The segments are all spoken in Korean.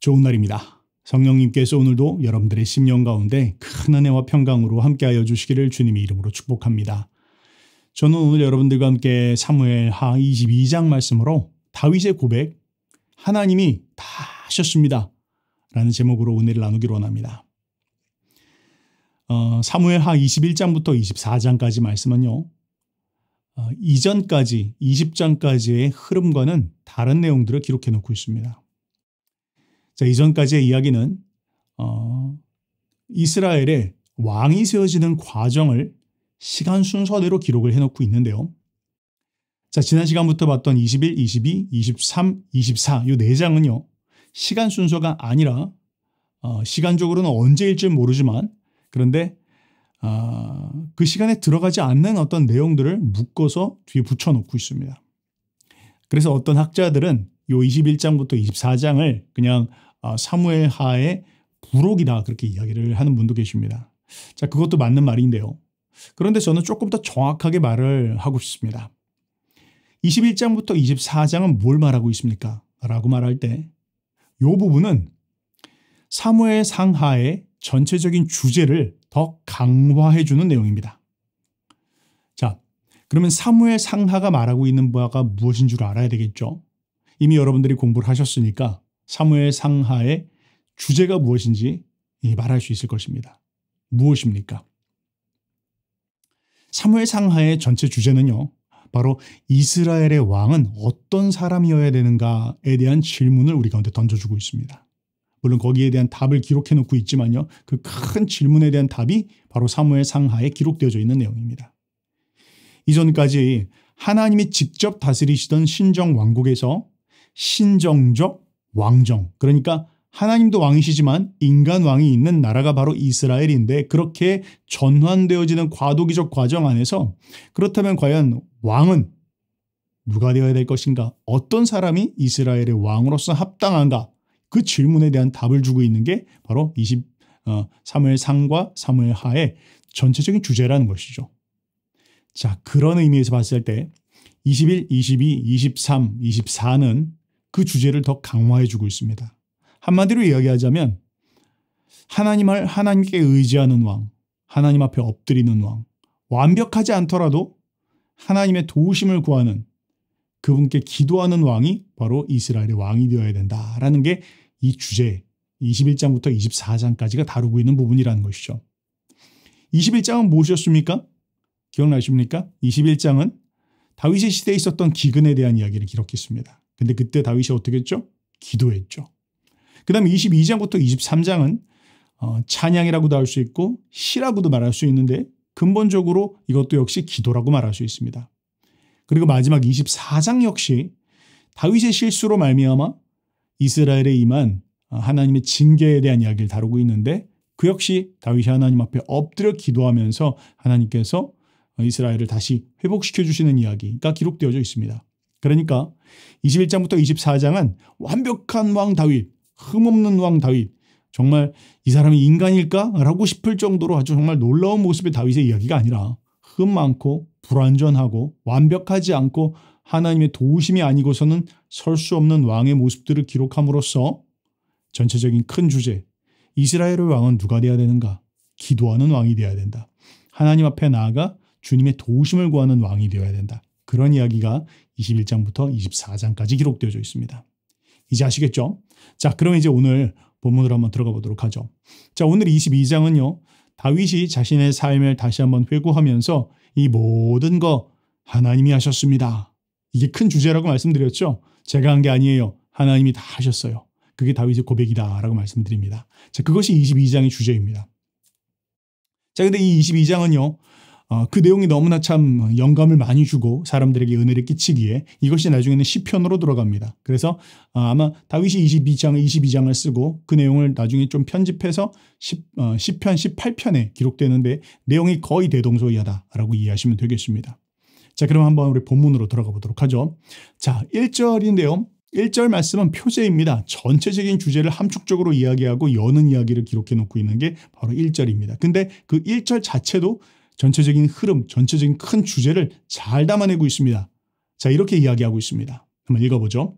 좋은 날입니다. 성령님께서 오늘도 여러분들의 심령 가운데 큰 은혜와 평강으로 함께하여 주시기를 주님의 이름으로 축복합니다. 저는 오늘 여러분들과 함께 사무엘 하 22장 말씀으로 다윗의 고백 하나님이 다 하셨습니다. 라는 제목으로 은혜를 나누기로 합니다. 어, 사무엘 하 21장부터 24장까지 말씀은요. 어, 이전까지 20장까지의 흐름과는 다른 내용들을 기록해 놓고 있습니다. 자, 이전까지의 이야기는 어, 이스라엘의 왕이 세워지는 과정을 시간 순서대로 기록을 해놓고 있는데요. 자, 지난 시간부터 봤던 21, 22, 23, 24 이 네 장은요. 시간 순서가 아니라 어, 시간적으로는 언제일지 모르지만 그런데 어, 그 시간에 들어가지 않는 어떤 내용들을 묶어서 뒤에 붙여놓고 있습니다. 그래서 어떤 학자들은 요 21장부터 24장을 그냥 아, 사무엘 하의 부록이다 그렇게 이야기를 하는 분도 계십니다. 자 그것도 맞는 말인데요. 그런데 저는 조금 더 정확하게 말을 하고 싶습니다. 21장부터 24장은 뭘 말하고 있습니까? 라고 말할 때 이 부분은 사무엘 상하의 전체적인 주제를 더 강화해주는 내용입니다. 자, 그러면 사무엘 상하가 말하고 있는 바가 무엇인 줄 알아야 되겠죠? 이미 여러분들이 공부를 하셨으니까 사무엘 상하의 주제가 무엇인지 말할 수 있을 것입니다. 무엇입니까? 사무엘 상하의 전체 주제는요. 바로 이스라엘의 왕은 어떤 사람이어야 되는가에 대한 질문을 우리 가운데 던져주고 있습니다. 물론 거기에 대한 답을 기록해 놓고 있지만요. 그 큰 질문에 대한 답이 바로 사무엘 상하에 기록되어져 있는 내용입니다. 이전까지 하나님이 직접 다스리시던 신정 왕국에서 신정적 왕정. 그러니까 하나님도 왕이시지만 인간 왕이 있는 나라가 바로 이스라엘인데 그렇게 전환되어지는 과도기적 과정 안에서 그렇다면 과연 왕은 누가 되어야 될 것인가? 어떤 사람이 이스라엘의 왕으로서 합당한가? 그 질문에 대한 답을 주고 있는 게 바로 20, 어, 3월 상과 3월 하의 전체적인 주제라는 것이죠. 자, 그런 의미에서 봤을 때 21, 22, 23, 24는 그 주제를 더 강화해 주고 있습니다. 한마디로 이야기하자면 하나님을 하나님께 의지하는 왕, 하나님 앞에 엎드리는 왕, 완벽하지 않더라도 하나님의 도우심을 구하는 그분께 기도하는 왕이 바로 이스라엘의 왕이 되어야 된다라는 게 이 주제 21장부터 24장까지가 다루고 있는 부분이라는 것이죠. 21장은 무엇이었습니까? 기억나십니까? 21장은 다윗의 시대에 있었던 기근에 대한 이야기를 기록했습니다. 근데 그때 다윗이 어떻게 했죠? 기도했죠. 그 다음에 22장부터 23장은 어, 찬양이라고도 할 수 있고 시라고도 말할 수 있는데 근본적으로 이것도 역시 기도라고 말할 수 있습니다. 그리고 마지막 24장 역시 다윗의 실수로 말미암아 이스라엘에 임한 어, 하나님의 징계에 대한 이야기를 다루고 있는데 그 역시 다윗이 하나님 앞에 엎드려 기도하면서 하나님께서 어, 이스라엘을 다시 회복시켜 주시는 이야기가 기록되어져 있습니다. 그러니까 21장부터 24장은 완벽한 왕 다윗, 흠없는 왕 다윗, 정말 이 사람이 인간일까라고 싶을 정도로 아주 정말 놀라운 모습의 다윗의 이야기가 아니라 흠 많고 불완전하고 완벽하지 않고 하나님의 도우심이 아니고서는 설 수 없는 왕의 모습들을 기록함으로써 전체적인 큰 주제 이스라엘의 왕은 누가 돼야 되는가? 기도하는 왕이 돼야 된다. 하나님 앞에 나아가 주님의 도우심을 구하는 왕이 되어야 된다. 그런 이야기가 21장부터 24장까지 기록되어져 있습니다. 이제 아시겠죠? 자, 그럼 이제 오늘 본문으로 한번 들어가 보도록 하죠. 자, 오늘 22장은요. 다윗이 자신의 삶을 다시 한번 회고하면서 이 모든 거 하나님이 하셨습니다. 이게 큰 주제라고 말씀드렸죠? 제가 한 게 아니에요. 하나님이 다 하셨어요. 그게 다윗의 고백이다라고 말씀드립니다. 자, 그것이 22장의 주제입니다. 자, 근데 이 22장은요. 어, 그 내용이 너무나 참 영감을 많이 주고 사람들에게 은혜를 끼치기에 이것이 나중에는 시편으로 들어갑니다. 그래서 어, 아마 다윗이 22장을 22장을 쓰고 그 내용을 나중에 좀 편집해서 10, 편 18편에 기록되는데 내용이 거의 대동소이하다라고 이해하시면 되겠습니다. 자 그럼 한번 우리 본문으로 들어가 보도록 하죠. 자 1절인데요. 1절 말씀은 표제입니다. 전체적인 주제를 함축적으로 이야기하고 여는 이야기를 기록해 놓고 있는 게 바로 1절입니다. 근데 그 1절 자체도 전체적인 흐름, 전체적인 큰 주제를 잘 담아내고 있습니다. 자, 이렇게 이야기하고 있습니다. 한번 읽어보죠.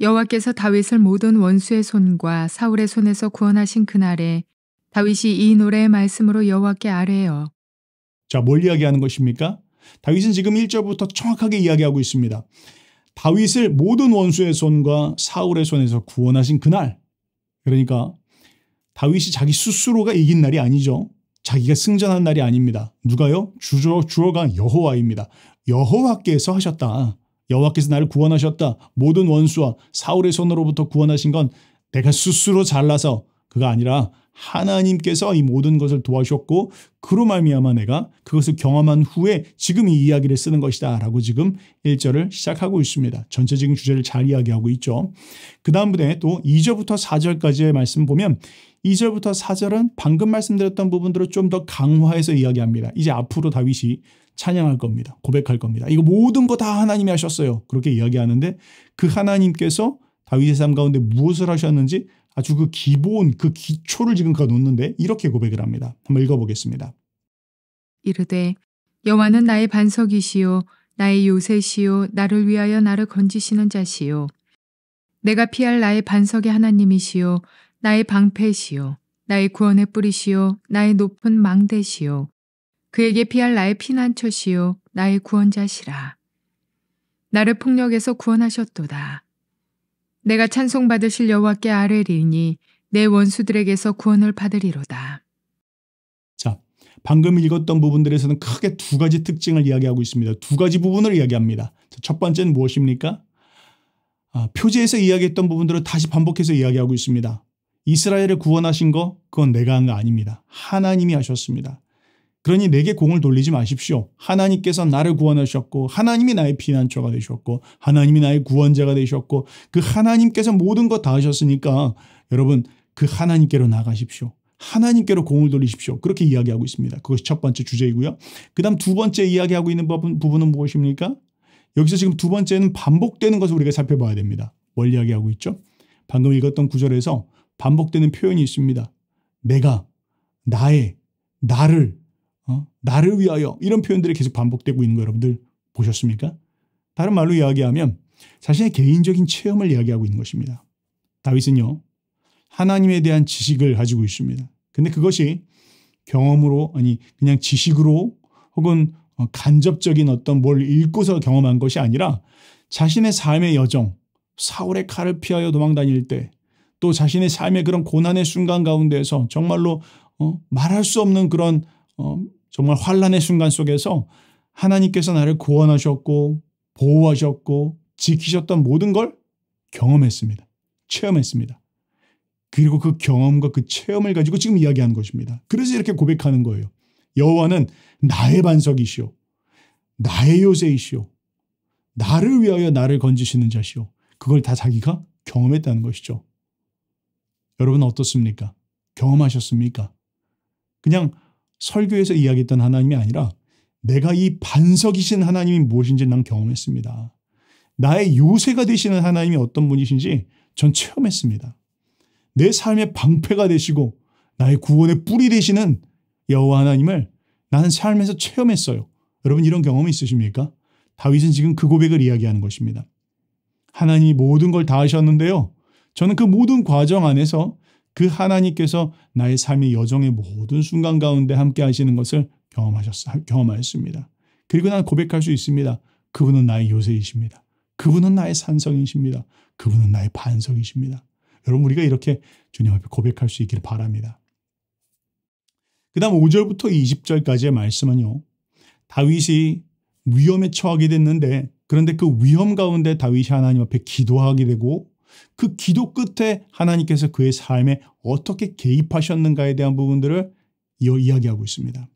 여호와께서 다윗을 모든 원수의 손과 사울의 손에서 구원하신 그날에 다윗이 이 노래의 말씀으로 여호와께 아뢰어 자, 뭘 이야기하는 것입니까? 다윗은 지금 1절부터 정확하게 이야기하고 있습니다. 다윗을 모든 원수의 손과 사울의 손에서 구원하신 그날. 그러니까 다윗이 자기 스스로가 이긴 날이 아니죠. 자기가 승전한 날이 아닙니다. 누가요? 주로, 주어가 여호와입니다. 여호와께서 하셨다. 여호와께서 나를 구원하셨다. 모든 원수와 사울의 손으로부터 구원하신 건 내가 스스로 잘라서 그가 아니라 하나님께서 이 모든 것을 도와주셨고 그로 말미암아 내가 그것을 경험한 후에 지금 이 이야기를 쓰는 것이다 라고 지금 1절을 시작하고 있습니다. 전체적인 주제를 잘 이야기하고 있죠. 그 다음 부대또 2절부터 4절까지의 말씀 보면 2절부터 4절은 방금 말씀드렸던 부분들을 좀 더 강화해서 이야기합니다. 이제 앞으로 다윗이 찬양할 겁니다. 고백할 겁니다. 이거 모든 거 다 하나님이 하셨어요. 그렇게 이야기하는데 그 하나님께서 다윗의 삶 가운데 무엇을 하셨는지 아주 그 기본, 그 기초를 지금 그놓는데 이렇게 고백을 합니다. 한번 읽어보겠습니다. 이르되 여호와는 나의 반석이시요 나의 요새시요 나를 위하여 나를 건지시는 자시요 내가 피할 나의 반석의 하나님이시요 나의 방패시요 나의 구원의 뿌리시요 나의 높은 망대시요 그에게 피할 나의 피난처시요 나의 구원자시라 나를 폭력에서 구원하셨도다 내가 찬송받으실 여호와께 아뢰리니 내 원수들에게서 구원을 받으리로다. 자, 방금 읽었던 부분들에서는 크게 두 가지 특징을 이야기하고 있습니다. 두 가지 부분을 이야기합니다. 첫 번째는 무엇입니까? 아, 표제에서 이야기했던 부분들을 다시 반복해서 이야기하고 있습니다. 이스라엘을 구원하신 거 그건 내가 한 거 아닙니다. 하나님이 하셨습니다. 그러니 내게 공을 돌리지 마십시오. 하나님께서 나를 구원하셨고 하나님이 나의 피난처가 되셨고 하나님이 나의 구원자가 되셨고 그 하나님께서 모든 것 다 하셨으니까 여러분 그 하나님께로 나가십시오. 하나님께로 공을 돌리십시오. 그렇게 이야기하고 있습니다. 그것이 첫 번째 주제이고요. 그 다음 두 번째 이야기하고 있는 부분은 무엇입니까? 여기서 지금 두 번째는 반복되는 것을 우리가 살펴봐야 됩니다. 뭘 이야기하고 있죠? 방금 읽었던 구절에서 반복되는 표현이 있습니다. 내가, 나의, 나를, 어? 나를 위하여 이런 표현들이 계속 반복되고 있는 거 여러분들 보셨습니까? 다른 말로 이야기하면 자신의 개인적인 체험을 이야기하고 있는 것입니다. 다윗은요. 하나님에 대한 지식을 가지고 있습니다. 근데 그것이 경험으로 아니 그냥 지식으로 혹은 어, 간접적인 어떤 뭘 읽고서 경험한 것이 아니라 자신의 삶의 여정 사울의 칼을 피하여 도망 다닐 때또 자신의 삶의 그런 고난의 순간 가운데에서 정말로 어, 말할 수 없는 그런 어, 정말 환란의 순간 속에서 하나님께서 나를 구원하셨고 보호하셨고 지키셨던 모든 걸 경험했습니다. 체험했습니다. 그리고 그 경험과 그 체험을 가지고 지금 이야기하는 것입니다. 그래서 이렇게 고백하는 거예요. 여호와는 나의 반석이시오. 나의 요새이시오. 나를 위하여 나를 건지시는 자시오. 그걸 다 자기가 경험했다는 것이죠. 여러분 어떻습니까? 경험하셨습니까? 그냥 설교에서 이야기했던 하나님이 아니라 내가 이 반석이신 하나님이 무엇인지 난 경험했습니다. 나의 요새가 되시는 하나님이 어떤 분이신지 전 체험했습니다. 내 삶의 방패가 되시고 나의 구원의 뿌리 되시는 여호와 하나님을 나는 삶에서 체험했어요. 여러분 이런 경험이 있으십니까? 다윗은 지금 그 고백을 이야기하는 것입니다. 하나님이 모든 걸 다 하셨는데요. 저는 그 모든 과정 안에서 그 하나님께서 나의 삶의 여정의 모든 순간 가운데 함께 하시는 것을 경험하셨, 경험하였습니다. 그리고 난 고백할 수 있습니다. 그분은 나의 요새이십니다. 그분은 나의 산성이십니다. 그분은 나의 반성이십니다 여러분 우리가 이렇게 주님 앞에 고백할 수 있기를 바랍니다. 그 다음 5절부터 20절까지의 말씀은요. 다윗이 위험에 처하게 됐는데 그런데 그 위험 가운데 다윗이 하나님 앞에 기도하게 되고 그 기도 끝에 하나님께서 그의 삶에 어떻게 개입하셨는가에 대한 부분들을 이어 이야기하고 있습니다.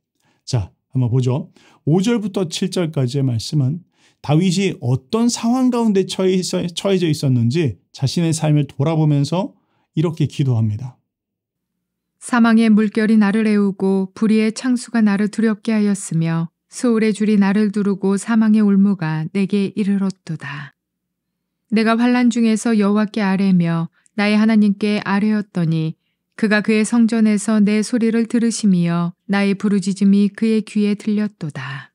자, 한번 보죠. 5절부터 7절까지의 말씀은 다윗이 어떤 상황 가운데 처해져 있었는지 자신의 삶을 돌아보면서 이렇게 기도합니다. 사망의 물결이 나를 애우고 불의의 창수가 나를 두렵게 하였으며 소울의 줄이 나를 두르고 사망의 울무가 내게 이르렀도다. 내가 환란 중에서 여호와께 아뢰며 나의 하나님께 아뢰었더니 그가 그의 성전에서 내 소리를 들으심이여 나의 부르짖음이 그의 귀에 들렸도다.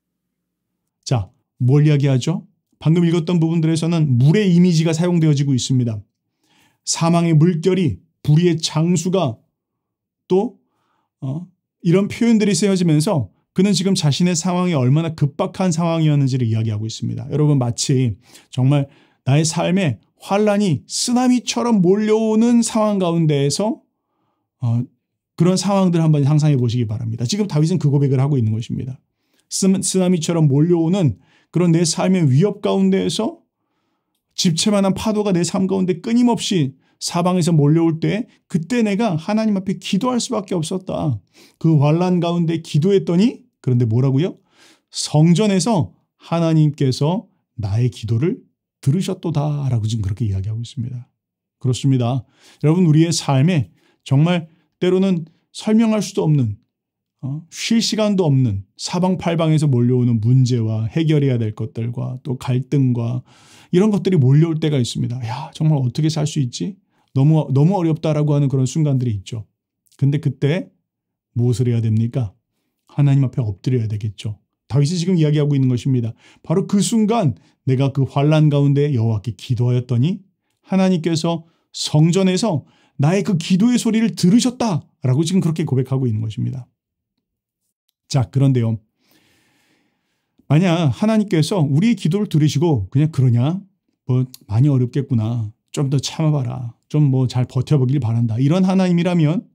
자, 뭘 이야기하죠? 방금 읽었던 부분들에서는 물의 이미지가 사용되어지고 있습니다. 사망의 물결이 불의의 장수가 또 어, 이런 표현들이 쓰여지면서 그는 지금 자신의 상황이 얼마나 급박한 상황이었는지를 이야기하고 있습니다. 여러분 마치 정말 나의 삶에 환란이 쓰나미처럼 몰려오는 상황 가운데에서 어, 그런 상황들 한번 상상해 보시기 바랍니다. 지금 다윗은 그 고백을 하고 있는 것입니다. 쓰나미처럼 몰려오는 그런 내 삶의 위협 가운데에서 집채만한 파도가 내 삶 가운데 끊임없이 사방에서 몰려올 때 그때 내가 하나님 앞에 기도할 수밖에 없었다. 그 환란 가운데 기도했더니 그런데 뭐라고요? 성전에서 하나님께서 나의 기도를 들으셨도다라고 지금 그렇게 이야기하고 있습니다. 그렇습니다. 여러분 우리의 삶에 정말 때로는 설명할 수도 없는 어? 쉴 시간도 없는 사방팔방에서 몰려오는 문제와 해결해야 될 것들과 또 갈등과 이런 것들이 몰려올 때가 있습니다. 야 정말 어떻게 살 수 있지? 너무 너무 어렵다라고 하는 그런 순간들이 있죠. 근데 그때 무엇을 해야 됩니까? 하나님 앞에 엎드려야 되겠죠. 다윗이 지금 이야기하고 있는 것입니다. 바로 그 순간 내가 그 환란 가운데 여호와께 기도하였더니 하나님께서 성전에서 나의 그 기도의 소리를 들으셨다라고 지금 그렇게 고백하고 있는 것입니다. 자, 그런데요. 만약 하나님께서 우리의 기도를 들으시고 그냥 그러냐? 뭐 많이 어렵겠구나. 좀 더 참아봐라. 좀 뭐 잘 버텨보길 바란다. 이런 하나님이라면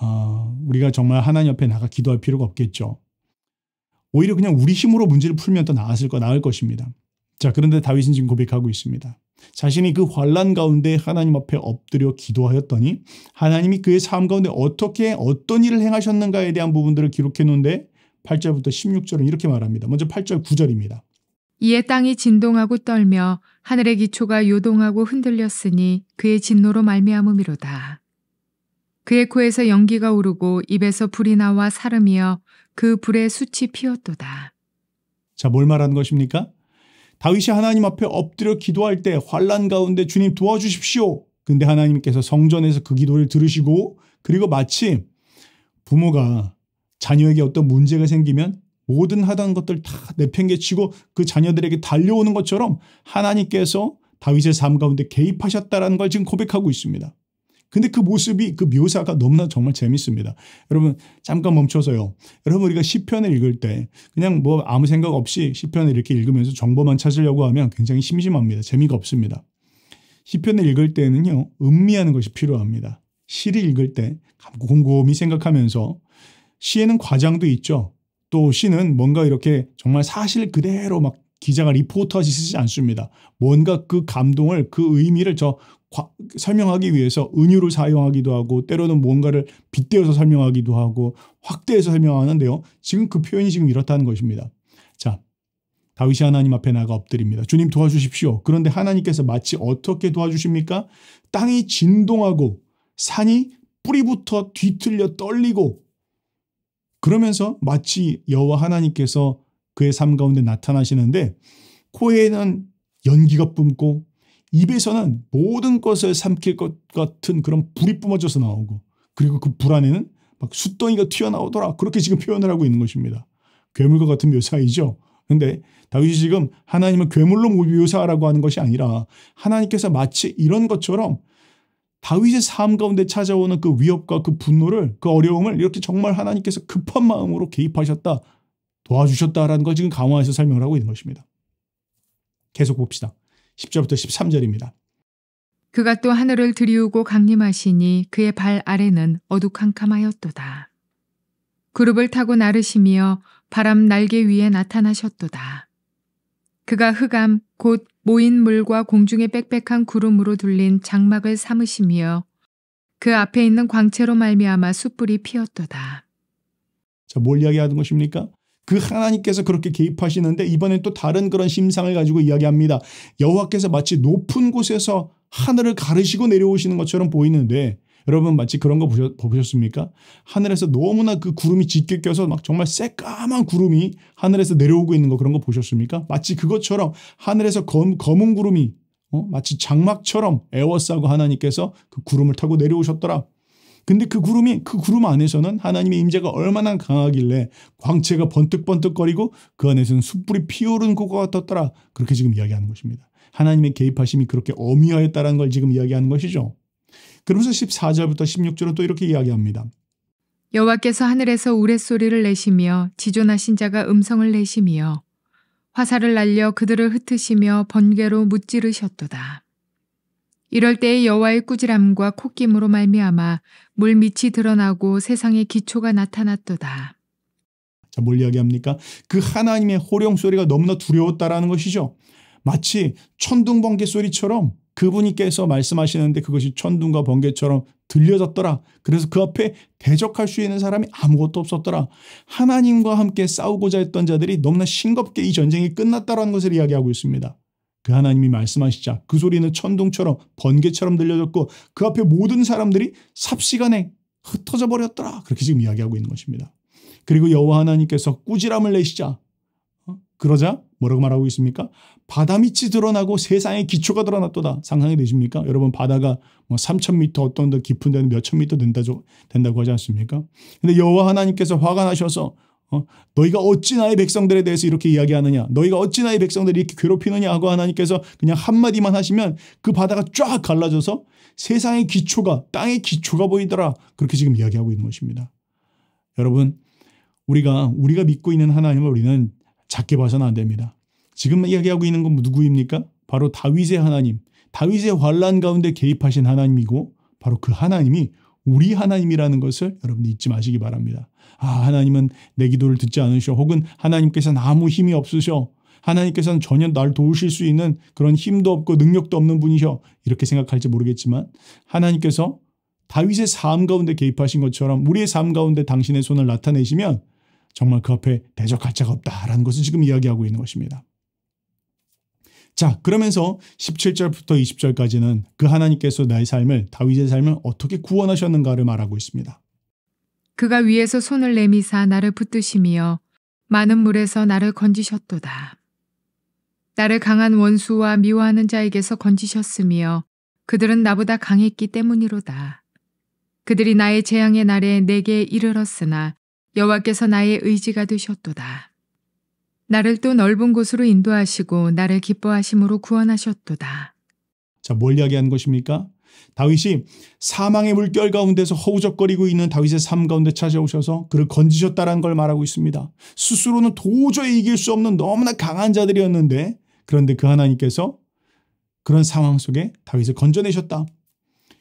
어, 우리가 정말 하나님 옆에 나가 기도할 필요가 없겠죠. 오히려 그냥 우리 힘으로 문제를 풀면 더 나았을 거 나을 것입니다. 자 그런데 다윗은 지금 고백하고 있습니다. 자신이 그 환란 가운데 하나님 앞에 엎드려 기도하였더니 하나님이 그의 삶 가운데 어떻게 어떤 일을 행하셨는가에 대한 부분들을 기록해 놓데 8절부터 16절은 이렇게 말합니다. 먼저 8절 9절입니다. 이에 땅이 진동하고 떨며 하늘의 기초가 요동하고 흔들렸으니 그의 진노로 말미암음이로다. 그의 코에서 연기가 오르고 입에서 불이 나와 사름이여 그 불에 수치 피었도다. 자, 뭘 말하는 것입니까? 다윗이 하나님 앞에 엎드려 기도할 때 환란 가운데 주님 도와주십시오. 근데 하나님께서 성전에서 그 기도를 들으시고 그리고 마치 부모가 자녀에게 어떤 문제가 생기면 모든 하던 것들 다 내팽개치고 그 자녀들에게 달려오는 것처럼 하나님께서 다윗의 삶 가운데 개입하셨다라는 걸 지금 고백하고 있습니다. 근데 그 모습이 그 묘사가 너무나 정말 재밌습니다. 여러분 잠깐 멈춰서요. 여러분 우리가 시편을 읽을 때 그냥 뭐 아무 생각 없이 시편을 이렇게 읽으면서 정보만 찾으려고 하면 굉장히 심심합니다. 재미가 없습니다. 시편을 읽을 때는요. 음미하는 것이 필요합니다. 시를 읽을 때 곰곰이 생각하면서 시에는 과장도 있죠. 또 시는 뭔가 이렇게 정말 사실 그대로 막 기자가 리포터하시 쓰지 않습니다. 뭔가 그 감동을 그 의미를 저 설명하기 위해서 은유를 사용하기도 하고 때로는 뭔가를 빗대어서 설명하기도 하고 확대해서 설명하는데요. 지금 그 표현이 지금 이렇다는 것입니다. 자, 다윗이 하나님 앞에 나가 엎드립니다. 주님 도와주십시오. 그런데 하나님께서 마치 어떻게 도와주십니까? 땅이 진동하고 산이 뿌리부터 뒤틀려 떨리고 그러면서 마치 여호와 하나님께서 그의 삶 가운데 나타나시는데 코에는 연기가 뿜고 입에서는 모든 것을 삼킬 것 같은 그런 불이 뿜어져서 나오고 그리고 그 불 안에는 막 숫덩이가 튀어나오더라 그렇게 지금 표현을 하고 있는 것입니다. 괴물과 같은 묘사이죠. 근데 다윗이 지금 하나님을 괴물로 묘사하라고 하는 것이 아니라 하나님께서 마치 이런 것처럼 다윗의 삶 가운데 찾아오는 그 위협과 그 분노를 그 어려움을 이렇게 정말 하나님께서 급한 마음으로 개입하셨다 도와주셨다라는 걸 지금 강화해서 설명을 하고 있는 것입니다. 계속 봅시다. 10절부터 13절입니다. 그가 또 하늘을 들이우고 강림하시니 그의 발 아래는 어둑캄캄하였도다. 그룹을 타고 나르시며 바람 날개 위에 나타나셨도다. 그가 흑암 곧 모인 물과 공중의 빽빽한 구름으로 둘린 장막을 삼으시며 그 앞에 있는 광채로 말미암아 숯불이 피었도다. 자, 뭘 이야기하는 것입니까? 그 하나님께서 그렇게 개입하시는데 이번엔 또 다른 그런 심상을 가지고 이야기합니다. 여호와께서 마치 높은 곳에서 하늘을 가르시고 내려오시는 것처럼 보이는데 여러분 마치 그런 거 보셨, 보셨습니까? 하늘에서 너무나 그 구름이 짙게 껴서 막 정말 새까만 구름이 하늘에서 내려오고 있는 거 그런 거 보셨습니까? 마치 그것처럼 하늘에서 검, 검은 구름이 어? 마치 장막처럼 에워싸고 하나님께서 그 구름을 타고 내려오셨더라. 근데 그 구름이 그 구름 안에서는 하나님의 임재가 얼마나 강하길래 광채가 번뜩번뜩거리고 그 안에서는 숯불이 피오른 고가 같았더라. 그렇게 지금 이야기하는 것입니다. 하나님의 개입하심이 그렇게 어미하였다는 걸 지금 이야기하는 것이죠. 그러면서 14절부터 16절은 또 이렇게 이야기합니다. 여호와께서 하늘에서 우레소리를 내시며 지존하신 자가 음성을 내시며 화살을 날려 그들을 흩으시며 번개로 무찌르셨도다. 이럴 때의 여호와의 꾸지람과 콧김으로 말미암아 물 밑이 드러나고 세상의 기초가 나타났도다. 자, 뭘 이야기합니까? 그 하나님의 호령 소리가 너무나 두려웠다라는 것이죠. 마치 천둥 번개 소리처럼 그분이께서 말씀하시는데 그것이 천둥과 번개처럼 들려졌더라. 그래서 그 앞에 대적할 수 있는 사람이 아무것도 없었더라. 하나님과 함께 싸우고자 했던 자들이 너무나 싱겁게 이 전쟁이 끝났다라는 것을 이야기하고 있습니다. 그 하나님이 말씀하시자 그 소리는 천둥처럼 번개처럼 들려졌고 그 앞에 모든 사람들이 삽시간에 흩어져 버렸더라. 그렇게 지금 이야기하고 있는 것입니다. 그리고 여호와 하나님께서 꾸지람을 내시자 어? 그러자 뭐라고 말하고 있습니까? 바다 밑이 드러나고 세상의 기초가 드러났도다. 상상이 되십니까? 여러분 바다가 뭐 3,000m 어떤 더 깊은 데는 몇천 미터 된다고 하지 않습니까? 근데 여호와 하나님께서 화가 나셔서 어? 너희가 어찌 나의 백성들에 대해서 이렇게 이야기하느냐? 너희가 어찌 나의 백성들을 이렇게 괴롭히느냐? 하고 하나님께서 그냥 한마디만 하시면 그 바다가 쫙 갈라져서 세상의 기초가, 땅의 기초가 보이더라. 그렇게 지금 이야기하고 있는 것입니다. 여러분, 우리가, 우리가 믿고 있는 하나님을 우리는 작게 봐서는 안 됩니다. 지금 이야기하고 있는 건 누구입니까? 바로 다윗의 하나님. 다윗의 환란 가운데 개입하신 하나님이고 바로 그 하나님이 우리 하나님이라는 것을 여러분 잊지 마시기 바랍니다. 아, 하나님은 내 기도를 듣지 않으셔. 혹은 하나님께서는 아무 힘이 없으셔. 하나님께서는 전혀 날 도우실 수 있는 그런 힘도 없고 능력도 없는 분이셔. 이렇게 생각할지 모르겠지만 하나님께서 다윗의 삶 가운데 개입하신 것처럼 우리의 삶 가운데 당신의 손을 나타내시면 정말 그 앞에 대적할 자가 없다라는 것을 지금 이야기하고 있는 것입니다. 자 그러면서 17절부터 20절까지는 그 하나님께서 나의 삶을 다윗의 삶을 어떻게 구원하셨는가를 말하고 있습니다. 그가 위에서 손을 내미사 나를 붙드시며 많은 물에서 나를 건지셨도다. 나를 강한 원수와 미워하는 자에게서 건지셨으며 그들은 나보다 강했기 때문이로다. 그들이 나의 재앙의 날에 내게 이르렀으나 여호와께서 나의 의지가 되셨도다. 나를 또 넓은 곳으로 인도하시고 나를 기뻐하심으로 구원하셨도다. 자, 뭘 이야기하는 것입니까? 다윗이 사망의 물결 가운데서 허우적거리고 있는 다윗의 삶 가운데 찾아오셔서 그를 건지셨다라는 걸 말하고 있습니다. 스스로는 도저히 이길 수 없는 너무나 강한 자들이었는데 그런데 그 하나님께서 그런 상황 속에 다윗을 건져내셨다.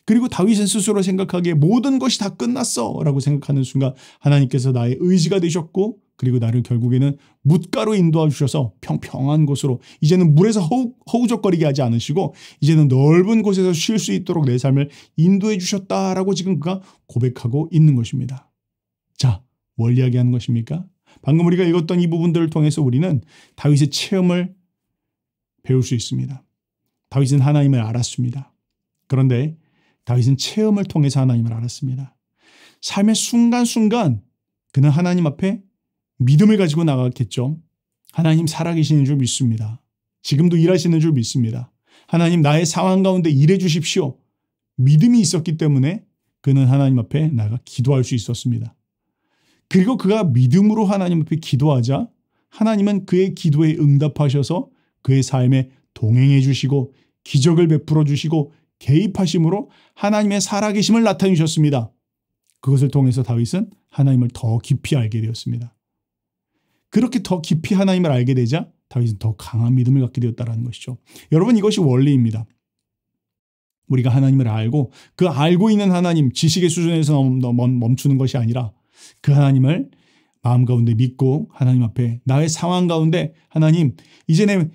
그리고 다윗은 스스로 생각하기에 모든 것이 다 끝났어 라고 생각하는 순간 하나님께서 나의 의지가 되셨고 그리고 나를 결국에는 뭇가로 인도해 주셔서 평평한 곳으로 이제는 물에서 허우, 허우적거리게 하지 않으시고 이제는 넓은 곳에서 쉴 수 있도록 내 삶을 인도해 주셨다라고 지금 그가 고백하고 있는 것입니다. 자, 뭘 이야기하는 것입니까? 방금 우리가 읽었던 이 부분들을 통해서 우리는 다윗의 체험을 배울 수 있습니다. 다윗은 하나님을 알았습니다. 그런데 다윗은 체험을 통해서 하나님을 알았습니다. 삶의 순간순간 그는 하나님 앞에 믿음을 가지고 나갔겠죠. 하나님 살아계시는 줄 믿습니다. 지금도 일하시는 줄 믿습니다. 하나님 나의 상황 가운데 일해 주십시오. 믿음이 있었기 때문에 그는 하나님 앞에 나가 기도할 수 있었습니다. 그리고 그가 믿음으로 하나님 앞에 기도하자 하나님은 그의 기도에 응답하셔서 그의 삶에 동행해 주시고 기적을 베풀어 주시고 개입하심으로 하나님의 살아계심을 나타내셨습니다. 그것을 통해서 다윗은 하나님을 더 깊이 알게 되었습니다. 그렇게 더 깊이 하나님을 알게 되자 다윗은 더 강한 믿음을 갖게 되었다라는 것이죠. 여러분 이것이 원리입니다. 우리가 하나님을 알고 그 알고 있는 하나님 지식의 수준에서 멈추는 것이 아니라 그 하나님을 마음 가운데 믿고 하나님 앞에 나의 상황 가운데 하나님 이제 내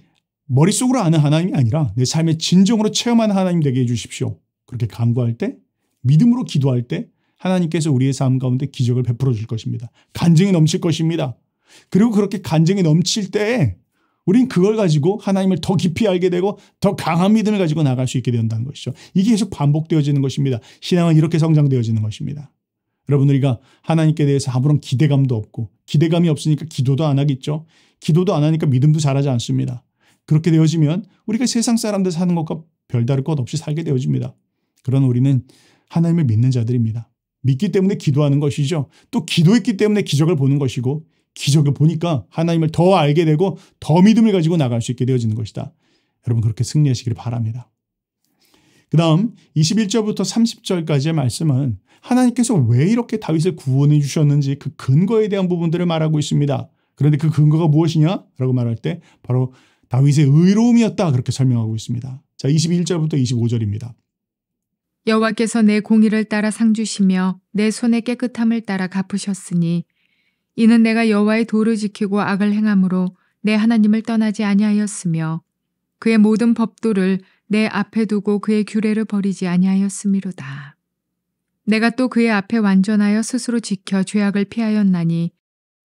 머릿속으로 아는 하나님이 아니라 내 삶에 진정으로 체험하는 하나님 되게 해주십시오. 그렇게 간구할 때 믿음으로 기도할 때 하나님께서 우리의 삶 가운데 기적을 베풀어 줄 것입니다. 간증이 넘칠 것입니다. 그리고 그렇게 간증이 넘칠 때에 우린 그걸 가지고 하나님을 더 깊이 알게 되고 더 강한 믿음을 가지고 나갈 수 있게 된다는 것이죠. 이게 계속 반복되어지는 것입니다. 신앙은 이렇게 성장되어지는 것입니다. 여러분 우리가 하나님께 대해서 아무런 기대감도 없고 기대감이 없으니까 기도도 안 하겠죠. 기도도 안 하니까 믿음도 자라지 않습니다. 그렇게 되어지면 우리가 세상 사람들 사는 것과 별다를 것 없이 살게 되어집니다. 그런 우리는 하나님을 믿는 자들입니다. 믿기 때문에 기도하는 것이죠. 또 기도했기 때문에 기적을 보는 것이고 기적을 보니까 하나님을 더 알게 되고 더 믿음을 가지고 나갈 수 있게 되어지는 것이다. 여러분 그렇게 승리하시길 바랍니다. 그 다음 21절부터 30절까지의 말씀은 하나님께서 왜 이렇게 다윗을 구원해 주셨는지 그 근거에 대한 부분들을 말하고 있습니다. 그런데 그 근거가 무엇이냐? 라고 말할 때 바로 다윗의 의로움이었다 그렇게 설명하고 있습니다. 자 21절부터 25절입니다. 여호와께서 내 공의를 따라 상 주시며 내 손의 깨끗함을 따라 갚으셨으니 이는 내가 여호와의 도를 지키고 악을 행함으로 내 하나님을 떠나지 아니하였으며 그의 모든 법도를 내 앞에 두고 그의 규례를 버리지 아니하였음이로다. 내가 또 그의 앞에 완전하여 스스로 지켜 죄악을 피하였나니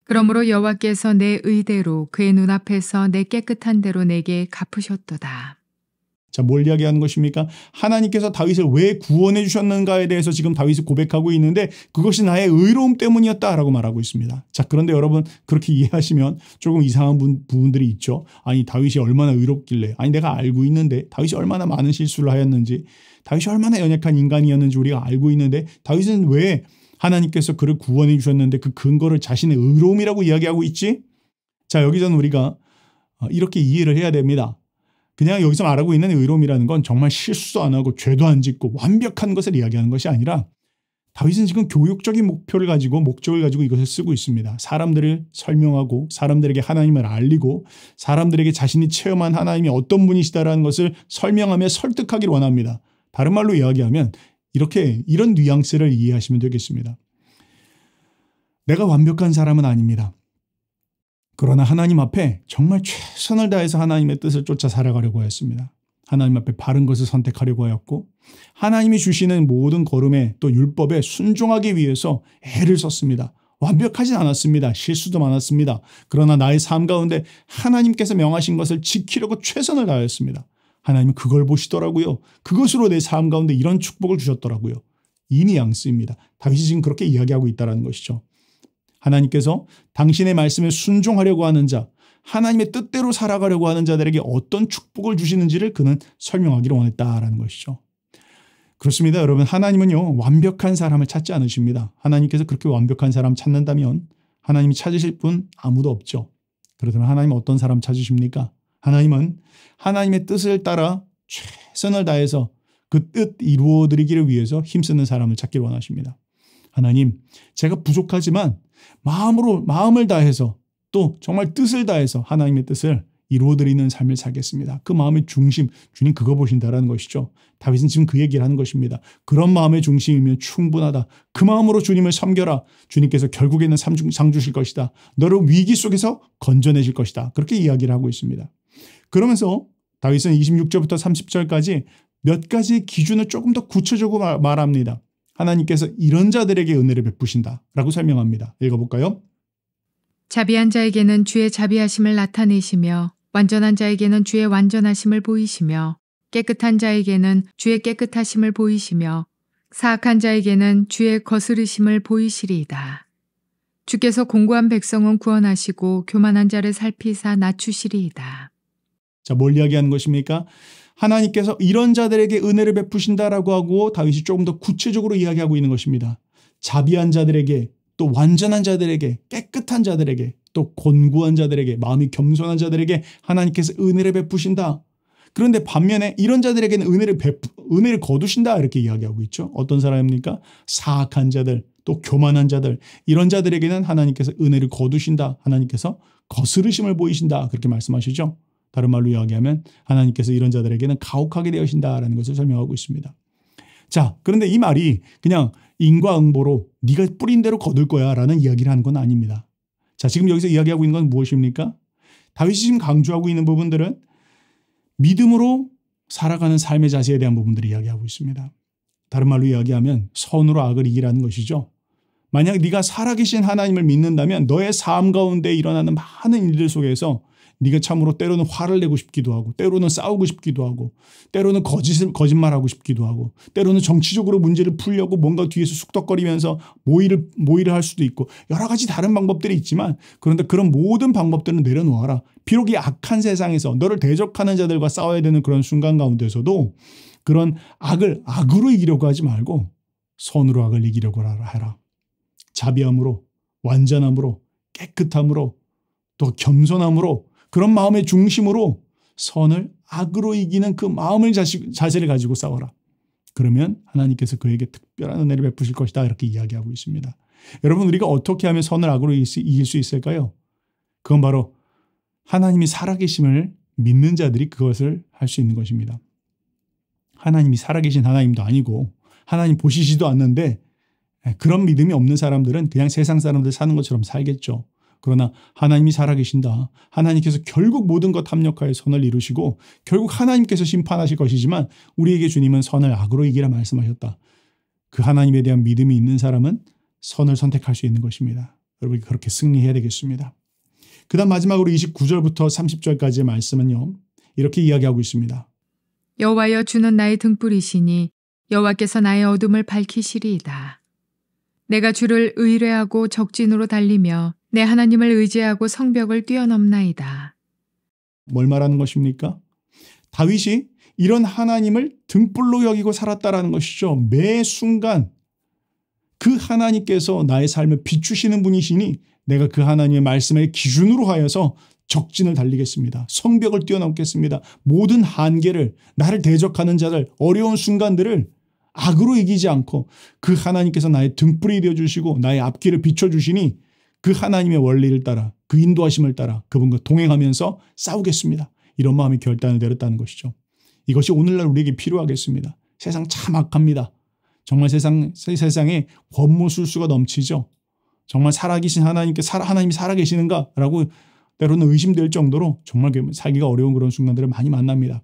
그러므로 여호와께서 내 의대로 그의 눈앞에서 내 깨끗한 대로 내게 갚으셨도다. 자, 뭘 이야기하는 것입니까? 하나님께서 다윗을 왜 구원해 주셨는가에 대해서 지금 다윗이 고백하고 있는데 그것이 나의 의로움 때문이었다라고 말하고 있습니다. 자, 그런데 여러분 그렇게 이해하시면 조금 이상한 부, 분들이 있죠. 아니, 다윗이 얼마나 의롭길래. 아니, 내가 알고 있는데 다윗이 얼마나 많은 실수를 하였는지, 다윗이 얼마나 연약한 인간이었는지 우리가 알고 있는데 다윗은 왜 하나님께서 그를 구원해 주셨는데 그 근거를 자신의 의로움이라고 이야기하고 있지? 자, 여기서는 우리가 어, 이렇게 이해를 해야 됩니다. 그냥 여기서 말하고 있는 의로움이라는 건 정말 실수도 안 하고 죄도 안 짓고 완벽한 것을 이야기하는 것이 아니라 다윗은 지금 교육적인 목표를 가지고 목적을 가지고 이것을 쓰고 있습니다. 사람들을 설명하고 사람들에게 하나님을 알리고 사람들에게 자신이 체험한 하나님이 어떤 분이시다라는 것을 설명하며 설득하기를 원합니다. 다른 말로 이야기하면 이렇게 이런 뉘앙스를 이해하시면 되겠습니다. 내가 완벽한 사람은 아닙니다. 그러나 하나님 앞에 정말 최선을 다해서 하나님의 뜻을 쫓아 살아가려고 했습니다. 하나님 앞에 바른 것을 선택하려고 하였고 하나님이 주시는 모든 걸음에 또 율법에 순종하기 위해서 애를 썼습니다. 완벽하진 않았습니다. 실수도 많았습니다. 그러나 나의 삶 가운데 하나님께서 명하신 것을 지키려고 최선을 다했습니다. 하나님은 그걸 보시더라고요. 그것으로 내 삶 가운데 이런 축복을 주셨더라고요. 이니 양스입니다. 다윗이 지금 그렇게 이야기하고 있다는 것이죠. 하나님께서 당신의 말씀에 순종하려고 하는 자, 하나님의 뜻대로 살아가려고 하는 자들에게 어떤 축복을 주시는지를 그는 설명하기를 원했다라는 것이죠. 그렇습니다. 여러분 하나님은요 완벽한 사람을 찾지 않으십니다. 하나님께서 그렇게 완벽한 사람 찾는다면 하나님이 찾으실 분 아무도 없죠. 그렇다면 하나님 어떤 사람 찾으십니까? 하나님은 하나님의 뜻을 따라 최선을 다해서 그 뜻 이루어드리기를 위해서 힘쓰는 사람을 찾길 원하십니다. 하나님, 제가 부족하지만 마음으로 마음을 다해서 또 정말 뜻을 다해서 하나님의 뜻을 이루어드리는 삶을 살겠습니다. 그 마음의 중심, 주님 그거 보신다라는 것이죠. 다윗은 지금 그 얘기를 하는 것입니다. 그런 마음의 중심이면 충분하다. 그 마음으로 주님을 섬겨라. 주님께서 결국에는 상 주실 것이다. 너를 위기 속에서 건져내실 것이다. 그렇게 이야기를 하고 있습니다. 그러면서 다윗은 26절부터 30절까지 몇 가지 기준을 조금 더 구체적으로 말합니다. 하나님께서 이런 자들에게 은혜를 베푸신다라고 설명합니다. 읽어볼까요? 자비한 자에게는 주의 자비하심을 나타내시며 완전한 자에게는 주의 완전하심을 보이시며 깨끗한 자에게는 주의 깨끗하심을 보이시며 사악한 자에게는 주의 거스르심을 보이시리이다. 주께서 공고한 백성은 구원하시고 교만한 자를 살피사 낮추시리이다. 자, 뭘 이야기하는 것입니까? 하나님께서 이런 자들에게 은혜를 베푸신다라고 하고 다윗이 조금 더 구체적으로 이야기하고 있는 것입니다. 자비한 자들에게 또 완전한 자들에게 깨끗한 자들에게 또 곤고한 자들에게 마음이 겸손한 자들에게 하나님께서 은혜를 베푸신다. 그런데 반면에 이런 자들에게는 은혜를 베푸, 은혜를 거두신다 이렇게 이야기하고 있죠. 어떤 사람입니까? 사악한 자들, 또 교만한 자들 이런 자들에게는 하나님께서 은혜를 거두신다. 하나님께서 거스르심을 보이신다. 그렇게 말씀하시죠. 다른 말로 이야기하면 하나님께서 이런 자들에게는 가혹하게 되어신다라는 것을 설명하고 있습니다. 자, 그런데 이 말이 그냥 인과응보로 네가 뿌린 대로 거둘 거야라는 이야기를 하는 건 아닙니다. 자, 지금 여기서 이야기하고 있는 건 무엇입니까? 다윗이 지금 강조하고 있는 부분들은 믿음으로 살아가는 삶의 자세에 대한 부분들을 이야기하고 있습니다. 다른 말로 이야기하면 선으로 악을 이기라는 것이죠. 만약 네가 살아계신 하나님을 믿는다면 너의 삶 가운데 일어나는 많은 일들 속에서 네가 참으로 때로는 화를 내고 싶기도 하고 때로는 싸우고 싶기도 하고 때로는 거짓을 거짓말하고 싶기도 하고 때로는 정치적으로 문제를 풀려고 뭔가 뒤에서 숙덕거리면서 모의를 모의를 할 수도 있고 여러 가지 다른 방법들이 있지만 그런데 그런 모든 방법들은 내려놓아라. 비록 이 악한 세상에서 너를 대적하는 자들과 싸워야 되는 그런 순간 가운데서도 그런 악을 악으로 이기려고 하지 말고 선으로 악을 이기려고 하라. 자비함으로 완전함으로 깨끗함으로 또 겸손함으로 그런 마음의 중심으로 선을 악으로 이기는 그 마음을 자식, 자세를 가지고 싸워라. 그러면 하나님께서 그에게 특별한 은혜를 베푸실 것이다. 이렇게 이야기하고 있습니다. 여러분, 우리가 어떻게 하면 선을 악으로 이길 수 있을까요? 그건 바로 하나님이 살아계심을 믿는 자들이 그것을 할 수 있는 것입니다. 하나님이 살아계신 하나님도 아니고 하나님 보시지도 않는데 예, 그런 믿음이 없는 사람들은 그냥 세상 사람들 사는 것처럼 살겠죠. 그러나 하나님이 살아계신다. 하나님께서 결국 모든 것 합력하여 선을 이루시고 결국 하나님께서 심판하실 것이지만 우리에게 주님은 선을 악으로 이기라 말씀하셨다. 그 하나님에 대한 믿음이 있는 사람은 선을 선택할 수 있는 것입니다. 여러분이 그렇게 승리해야 되겠습니다. 그 다음 마지막으로 29절부터 30절까지의 말씀은요. 이렇게 이야기하고 있습니다. 여호와여 주는 나의 등불이시니 여호와께서 나의 어둠을 밝히시리이다. 내가 주를 의뢰하고 적진으로 달리며 내 하나님을 의지하고 성벽을 뛰어넘나이다. 뭘 말하는 것입니까? 다윗이 이런 하나님을 등불로 여기고 살았다라는 것이죠. 매 순간 그 하나님께서 나의 삶에 비추시는 분이시니 내가 그 하나님의 말씀을 기준으로 하여서 적진을 달리겠습니다. 성벽을 뛰어넘겠습니다. 모든 한계를 나를 대적하는 자들 어려운 순간들을 악으로 이기지 않고 그 하나님께서 나의 등불이 되어주시고 나의 앞길을 비춰주시니 그 하나님의 원리를 따라 그 인도하심을 따라 그분과 동행하면서 싸우겠습니다. 이런 마음이 결단을 내렸다는 것이죠. 이것이 오늘날 우리에게 필요하겠습니다. 세상 참 악합니다. 정말 세상, 세상에 권모술수가 넘치죠. 정말 살아계신 하나님께 살아, 하나님이 살아계시는가라고 때로는 의심될 정도로 정말 그 살기가 어려운 그런 순간들을 많이 만납니다.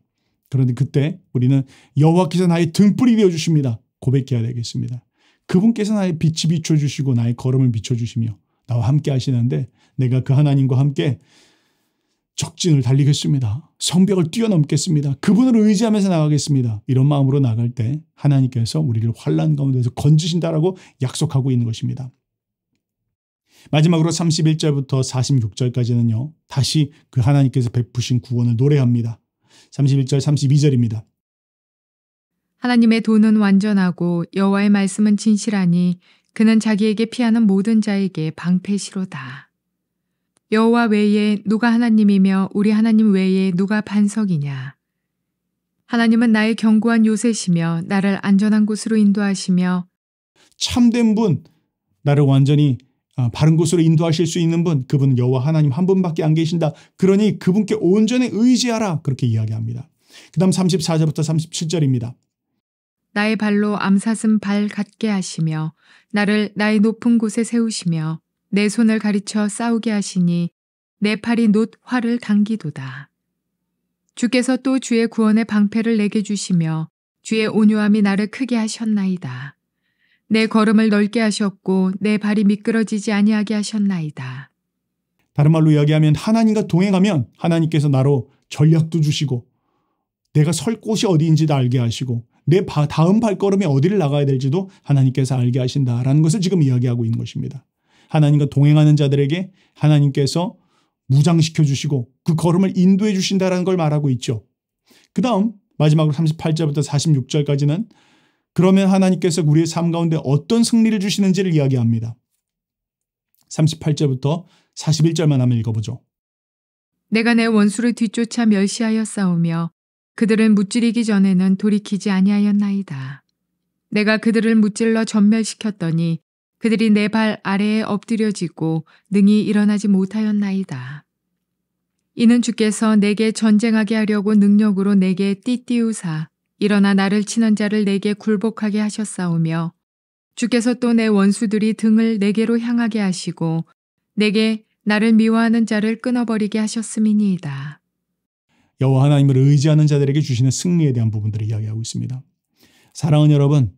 그런데 그때 우리는 여호와께서 나의 등불이 되어 주십니다. 고백해야 되겠습니다. 그분께서 나의 빛이 비춰 주시고 나의 걸음을 비춰 주시며 나와 함께 하시는데 내가 그 하나님과 함께 적진을 달리겠습니다. 성벽을 뛰어넘겠습니다. 그분을 의지하면서 나가겠습니다. 이런 마음으로 나갈 때 하나님께서 우리를 환란 가운데서 건지신다라고 약속하고 있는 것입니다. 마지막으로 31절부터 46절까지는요. 다시 그 하나님께서 베푸신 구원을 노래합니다. 31절 32절입니다. 하나님의 도는 완전하고 여호와의 말씀은 진실하니 그는 자기에게 피하는 모든 자에게 방패시로다. 여호와 외에 누가 하나님이며 우리 하나님 외에 누가 반석이냐. 하나님은 나의 견고한 요새시며 나를 안전한 곳으로 인도하시며 참된 분, 나를 완전히 어, 바른 곳으로 인도하실 수 있는 분, 그분 여호와 하나님 한 분밖에 안 계신다. 그러니 그분께 온전히 의지하라 그렇게 이야기합니다. 그 다음 34절부터 37절입니다. 나의 발로 암사슴 발 같게 하시며 나를 나의 높은 곳에 세우시며 내 손을 가르쳐 싸우게 하시니 내 팔이 놋 활을 당기도다. 주께서 또 주의 구원의 방패를 내게 주시며 주의 온유함이 나를 크게 하셨나이다. 내 걸음을 넓게 하셨고 내 발이 미끄러지지 아니하게 하셨나이다. 다른 말로 이야기하면 하나님과 동행하면 하나님께서 나로 전략도 주시고 내가 설 곳이 어디인지도 알게 하시고 내 다음 발걸음이 어디를 나가야 될지도 하나님께서 알게 하신다라는 것을 지금 이야기하고 있는 것입니다. 하나님과 동행하는 자들에게 하나님께서 무장시켜 주시고 그 걸음을 인도해 주신다라는 걸 말하고 있죠. 그 다음 마지막으로 38절부터 46절까지는 그러면 하나님께서 우리의 삶 가운데 어떤 승리를 주시는지를 이야기합니다. 38절부터 41절만 한번 읽어보죠. 내가 내 원수를 뒤쫓아 멸시하여 싸우며 그들은 무찌르기 전에는 돌이키지 아니하였나이다. 내가 그들을 무찔러 전멸시켰더니 그들이 내 발 아래에 엎드려지고 능히 일어나지 못하였나이다. 이는 주께서 내게 전쟁하게 하려고 능력으로 내게 띠띠우사 일어나 나를 치는 자를 내게 굴복하게 하셨사오며 주께서 또 내 원수들이 등을 내게로 향하게 하시고 내게 나를 미워하는 자를 끊어버리게 하셨음이니이다. 여호와 하나님을 의지하는 자들에게 주시는 승리에 대한 부분들을 이야기하고 있습니다. 사랑하는 여러분,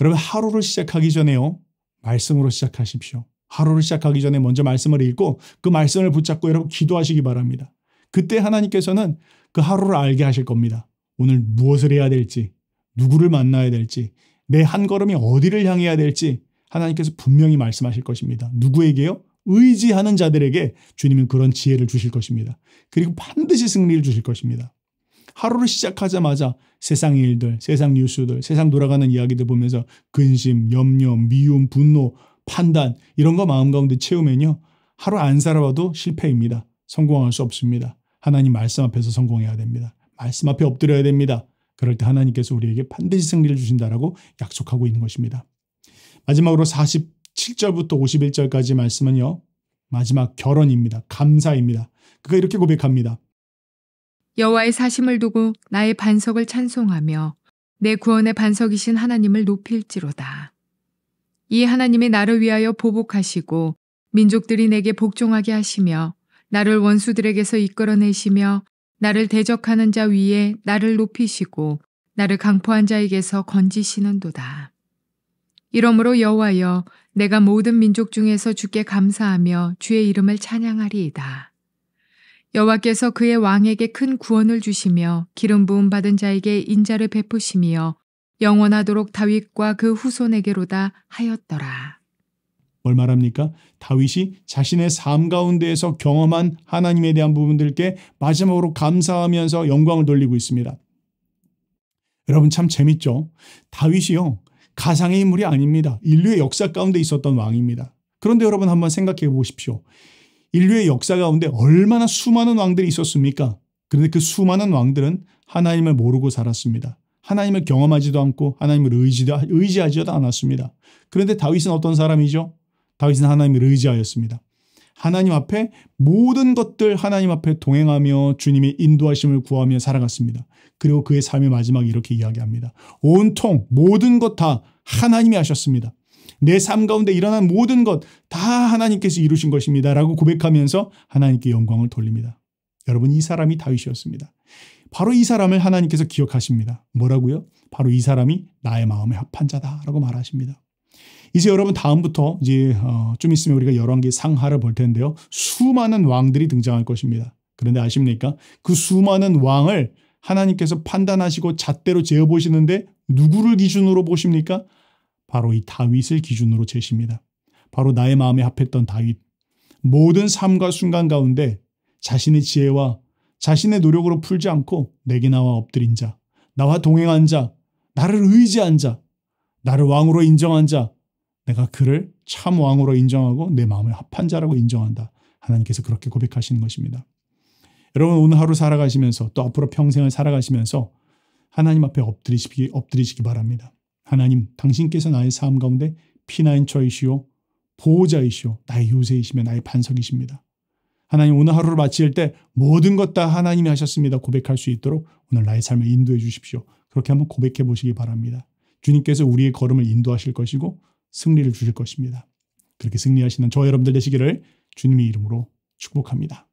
여러분 하루를 시작하기 전에요. 말씀으로 시작하십시오. 하루를 시작하기 전에 먼저 말씀을 읽고 그 말씀을 붙잡고 여러분 기도하시기 바랍니다. 그때 하나님께서는 그 하루를 알게 하실 겁니다. 오늘 무엇을 해야 될지, 누구를 만나야 될지, 내 한 걸음이 어디를 향해야 될지 하나님께서 분명히 말씀하실 것입니다. 누구에게요? 의지하는 자들에게 주님은 그런 지혜를 주실 것입니다. 그리고 반드시 승리를 주실 것입니다. 하루를 시작하자마자 세상 일들, 세상 뉴스들, 세상 돌아가는 이야기들 보면서 근심, 염려, 미움, 분노, 판단 이런 거 마음 가운데 채우면요. 하루 안 살아봐도 실패입니다. 성공할 수 없습니다. 하나님 말씀 앞에서 성공해야 됩니다. 말씀 앞에 엎드려야 됩니다. 그럴 때 하나님께서 우리에게 반드시 승리를 주신다라고 약속하고 있는 것입니다. 마지막으로 40 7절부터 51절까지 말씀은요. 마지막 결혼입니다. 감사입니다. 그가 이렇게 고백합니다. 여호와의 사심을 두고 나의 반석을 찬송하며 내 구원의 반석이신 하나님을 높일지로다. 이 하나님이 나를 위하여 보복하시고 민족들이 내게 복종하게 하시며 나를 원수들에게서 이끌어내시며 나를 대적하는 자 위에 나를 높이시고 나를 강포한 자에게서 건지시는도다. 이러므로 여호와여 내가 모든 민족 중에서 주께 감사하며 주의 이름을 찬양하리이다. 여호와께서 그의 왕에게 큰 구원을 주시며 기름 부음 받은 자에게 인자를 베푸시며 영원하도록 다윗과 그 후손에게로다 하였더라. 뭘 말합니까? 다윗이 자신의 삶 가운데에서 경험한 하나님에 대한 부분들께 마지막으로 감사하면서 영광을 돌리고 있습니다. 여러분 참 재밌죠? 다윗이요. 가상의 인물이 아닙니다. 인류의 역사 가운데 있었던 왕입니다. 그런데 여러분 한번 생각해 보십시오. 인류의 역사 가운데 얼마나 수많은 왕들이 있었습니까? 그런데 그 수많은 왕들은 하나님을 모르고 살았습니다. 하나님을 경험하지도 않고 하나님을 의지도, 의지하지도 않았습니다. 그런데 다윗은 어떤 사람이죠? 다윗은 하나님을 의지하였습니다. 하나님 앞에 모든 것들 하나님 앞에 동행하며 주님의 인도하심을 구하며 살아갔습니다. 그리고 그의 삶의 마지막 이렇게 이야기합니다. 온통 모든 것 다 하나님이 하셨습니다. 내 삶 가운데 일어난 모든 것 다 하나님께서 이루신 것입니다. 라고 고백하면서 하나님께 영광을 돌립니다. 여러분 이 사람이 다윗이었습니다. 바로 이 사람을 하나님께서 기억하십니다. 뭐라고요? 바로 이 사람이 나의 마음에 합한 자다라고 말하십니다. 이제 여러분 다음부터 이제 어좀 있으면 우리가 열왕기 상하를 볼 텐데요. 수많은 왕들이 등장할 것입니다. 그런데 아십니까? 그 수많은 왕을 하나님께서 판단하시고 잣대로 재어 보시는데 누구를 기준으로 보십니까? 바로 이 다윗을 기준으로 재십니다. 바로 나의 마음에 합했던 다윗. 모든 삶과 순간 가운데 자신의 지혜와 자신의 노력으로 풀지 않고 내게 나와 엎드린 자, 나와 동행한 자, 나를 의지한 자, 나를 왕으로 인정한 자, 내가 그를 참 왕으로 인정하고 내마음을 합한 자라고 인정한다. 하나님께서 그렇게 고백하시는 것입니다. 여러분 오늘 하루 살아가시면서 또 앞으로 평생을 살아가시면서 하나님 앞에 엎드리시기 엎드리시기 바랍니다. 하나님, 당신께서 나의 삶 가운데 피난처이시오, 보호자이시오, 나의 요새이시며 나의 반석이십니다. 하나님 오늘 하루를 마칠 때 모든 것 다 하나님이 하셨습니다. 고백할 수 있도록 오늘 나의 삶을 인도해 주십시오. 그렇게 한번 고백해 보시기 바랍니다. 주님께서 우리의 걸음을 인도하실 것이고 승리를 주실 것입니다. 그렇게 승리하시는 저 여러분들 되시기를 주님의 이름으로 축복합니다.